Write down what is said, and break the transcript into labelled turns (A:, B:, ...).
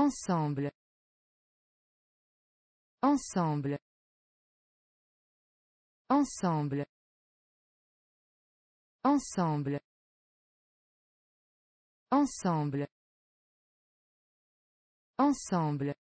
A: Ensemble. Ensemble. Ensemble. Ensemble. Ensemble. Ensemble.